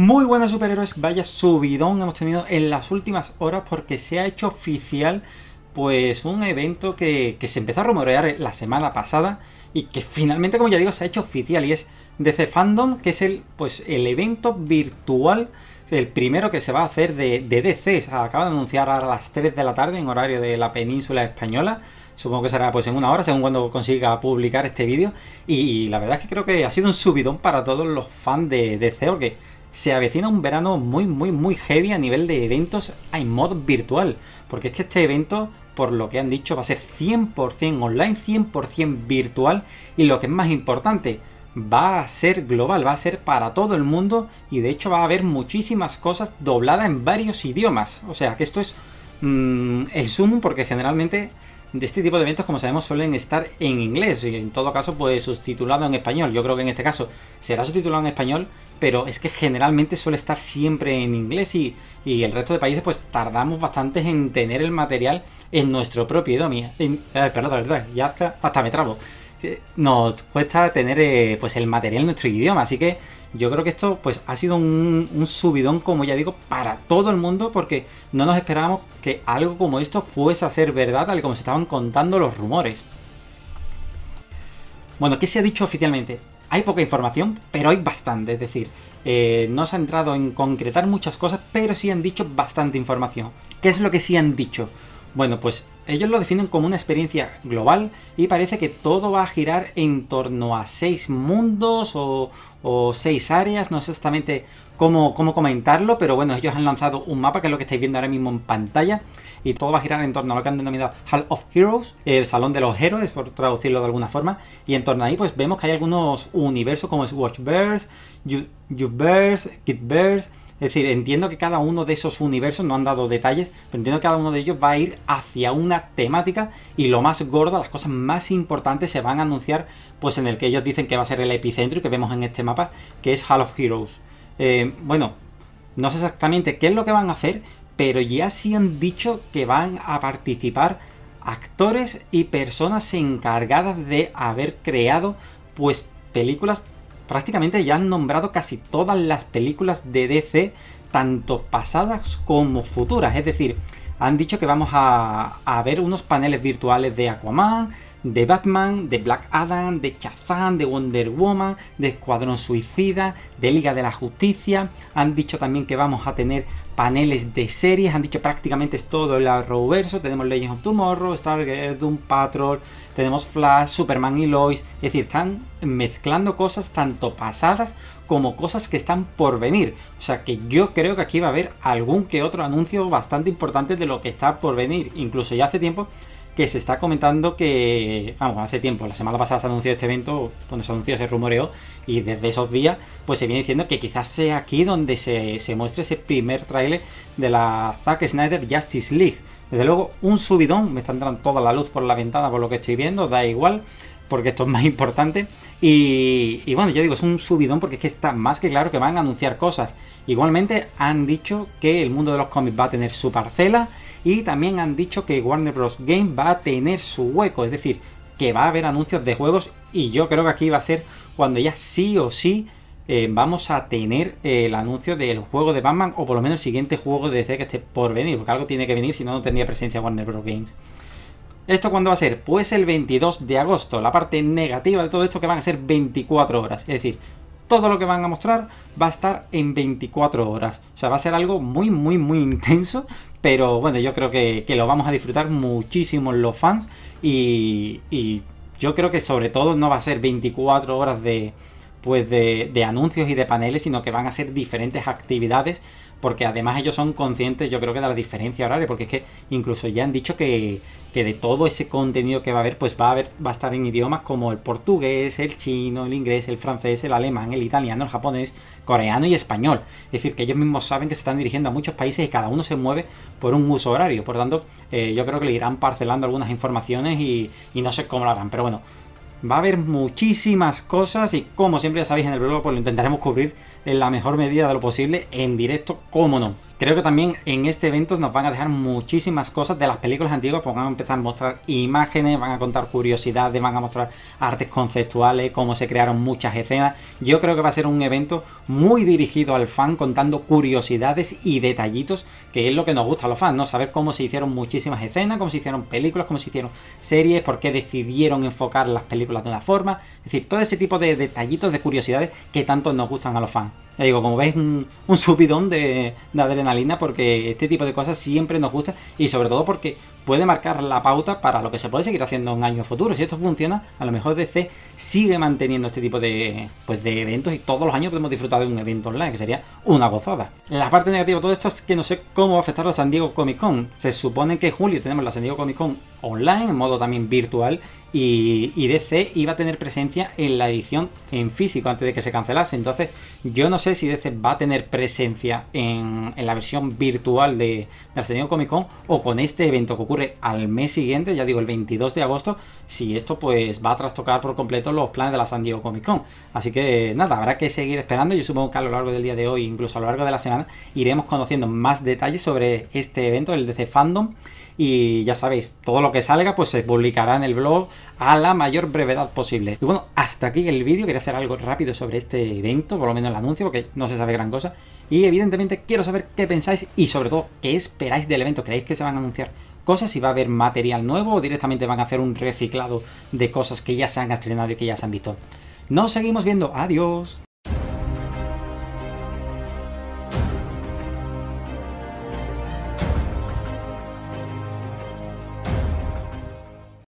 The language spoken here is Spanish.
Muy buenas superhéroes, vaya subidón hemos tenido en las últimas horas porque se ha hecho oficial pues un evento que, se empezó a rumorear la semana pasada y que finalmente, como ya digo, se ha hecho oficial y es DC Fandom, que es el, pues, el evento virtual, el primero que se va a hacer de, DC. acaba de anunciar a las 3 de la tarde en horario de la península española supongo que será pues en una hora, según cuando consiga publicar este vídeo. Y, la verdad es que creo que ha sido un subidón para todos los fans de DC, porque se avecina un verano muy, muy, muy heavy a nivel de eventos hay modo virtual. Porque es que este evento, por lo que han dicho, va a ser 100% online, 100% virtual. Y lo que es más importante, va a ser global, va a ser para todo el mundo. Y de hecho va a haber muchísimas cosas dobladas en varios idiomas. O sea que esto es mm, el zoom porque generalmente de este tipo de eventos, como sabemos, suelen estar en inglés y en todo caso, pues sustitulado en español. Yo creo que en este caso será sustitulado en español, pero es que generalmente suele estar siempre en inglés y, y el resto de países, pues tardamos bastante en tener el material en nuestro propio idioma. eh, perdón, ya hasta me trabo. Eh, nos cuesta tener eh, pues el material en nuestro idioma, así que yo creo que esto pues ha sido un, subidón, como ya digo, para todo el mundo, porque no nos esperábamos que algo como esto fuese a ser verdad, tal como se estaban contando los rumores. Bueno, ¿qué se ha dicho oficialmente? Hay poca información, pero hay bastante, es decir, eh, no se ha entrado en concretar muchas cosas, pero sí han dicho bastante información. ¿Qué es lo que sí han dicho? Bueno, pues ellos lo definen como una experiencia global y parece que todo va a girar en torno a seis mundos o, seis áreas, no sé exactamente cómo, comentarlo, pero bueno, ellos han lanzado un mapa que es lo que estáis viendo ahora mismo en pantalla y todo va a girar en torno a lo que han denominado Hall of Heroes, el salón de los héroes, por traducirlo de alguna forma, y en torno a ahí pues vemos que hay algunos universos como es Watchverse, Youthverse, Kidverse es decir, entiendo que cada uno de esos universos, no han dado detalles, pero entiendo que cada uno de ellos va a ir hacia una temática y lo más gordo, las cosas más importantes se van a anunciar pues en el que ellos dicen que va a ser el epicentro y que vemos en este mapa, que es Hall of Heroes. Eh, bueno, no sé exactamente qué es lo que van a hacer, pero ya sí han dicho que van a participar actores y personas encargadas de haber creado pues películas prácticamente ya han nombrado casi todas las películas de DC, tanto pasadas como futuras. Es decir, han dicho que vamos a, a ver unos paneles virtuales de Aquaman, de Batman, de Black Adam, de Shazam, de Wonder Woman, de Escuadrón Suicida, de Liga de la Justicia. Han dicho también que vamos a tener paneles de series, han dicho prácticamente todo el Arrowverso. Tenemos Legends of Tomorrow, Star Wars Doom Patrol, tenemos Flash, Superman y Lois. Es decir, están mezclando cosas tanto pasadas como cosas que están por venir. O sea que yo creo que aquí va a haber algún que otro anuncio bastante importante de lo que está por venir. Incluso ya hace tiempo que se está comentando que, vamos, hace tiempo, la semana pasada se anunció este evento, donde se anunció se rumoreo y desde esos días, pues se viene diciendo que quizás sea aquí donde se, se muestre ese primer tráiler de la Zack Snyder Justice League. Desde luego, un subidón, me está entrando toda la luz por la ventana por lo que estoy viendo, da igual, porque esto es más importante. Y, bueno, yo digo, es un subidón porque es que está más que claro que van a anunciar cosas. Igualmente han dicho que el mundo de los cómics va a tener su parcela y también han dicho que Warner Bros. Game va a tener su hueco, es decir, que va a haber anuncios de juegos y yo creo que aquí va a ser cuando ya sí o sí eh, vamos a tener eh, el anuncio del juego de Batman o por lo menos el siguiente juego de DC que esté por venir, porque algo tiene que venir, si no, no tendría presencia Warner Bros. Games. ¿Esto cuándo va a ser? Pues el 22 de agosto. La parte negativa de todo esto que van a ser 24 horas. Es decir, todo lo que van a mostrar va a estar en 24 horas. O sea, va a ser algo muy, muy, muy intenso. Pero bueno, yo creo que, lo vamos a disfrutar muchísimo los fans. Y, yo creo que sobre todo no va a ser 24 horas de, pues de, de anuncios y de paneles, sino que van a ser diferentes actividades porque además ellos son conscientes, yo creo que de la diferencia horaria, porque es que incluso ya han dicho que, de todo ese contenido que va a haber, pues va a haber, va a estar en idiomas como el portugués, el chino, el inglés, el francés, el alemán, el italiano, el japonés, coreano y español. Es decir, que ellos mismos saben que se están dirigiendo a muchos países y cada uno se mueve por un uso horario. Por tanto, eh, yo creo que le irán parcelando algunas informaciones y no sé cómo lo harán. Pero bueno, Va a haber muchísimas cosas y como siempre ya sabéis en el blog lo intentaremos cubrir en la mejor medida de lo posible en directo, como no. Creo que también en este evento nos van a dejar muchísimas cosas de las películas antiguas, porque van a empezar a mostrar imágenes, van a contar curiosidades, van a mostrar artes conceptuales, cómo se crearon muchas escenas. Yo creo que va a ser un evento muy dirigido al fan, contando curiosidades y detallitos, que es lo que nos gusta a los fans, ¿no? Saber cómo se hicieron muchísimas escenas, cómo se hicieron películas, cómo se hicieron series, por qué decidieron enfocar las películas de una forma. Es decir, todo ese tipo de detallitos, de curiosidades que tanto nos gustan a los fans digo, como veis, un, un subidón de, de, adrenalina porque este tipo de cosas siempre nos gusta y sobre todo porque puede marcar la pauta para lo que se puede seguir haciendo en años futuros. Si esto funciona, a lo mejor DC sigue manteniendo este tipo pues, de, eventos y todos los años podemos disfrutar de un evento online, que sería una gozada. La parte negativa de todo esto es que no sé cómo va a afectar a San Diego Comic Con. Se supone que en julio tenemos la San Diego Comic Con online, en modo también virtual, y, y, DC iba a tener presencia en la edición en físico antes de que se cancelase. Entonces, yo no sé si DC va a tener presencia en, la versión virtual de, de San Diego Comic Con o con este evento que ocurre al mes siguiente, ya digo el 22 de agosto, si esto pues va a trastocar por completo los planes de la San Diego Comic Con. Así que nada, habrá que seguir esperando. Yo supongo que a lo largo del día de hoy, incluso a lo largo de la semana, iremos conociendo más detalles sobre este evento, el DC Fandom. Y ya sabéis, todo lo que salga pues se publicará en el blog a la mayor brevedad posible. Y bueno, hasta aquí el vídeo. Quería hacer algo rápido sobre este evento, por lo menos el anuncio, porque no se sabe gran cosa. Y evidentemente quiero saber qué pensáis y sobre todo qué esperáis del evento. ¿Creéis que se van a anunciar cosas, y va a haber material nuevo o directamente van a hacer un reciclado de cosas que ya se han estrenado y que ya se han visto. Nos seguimos viendo. Adiós.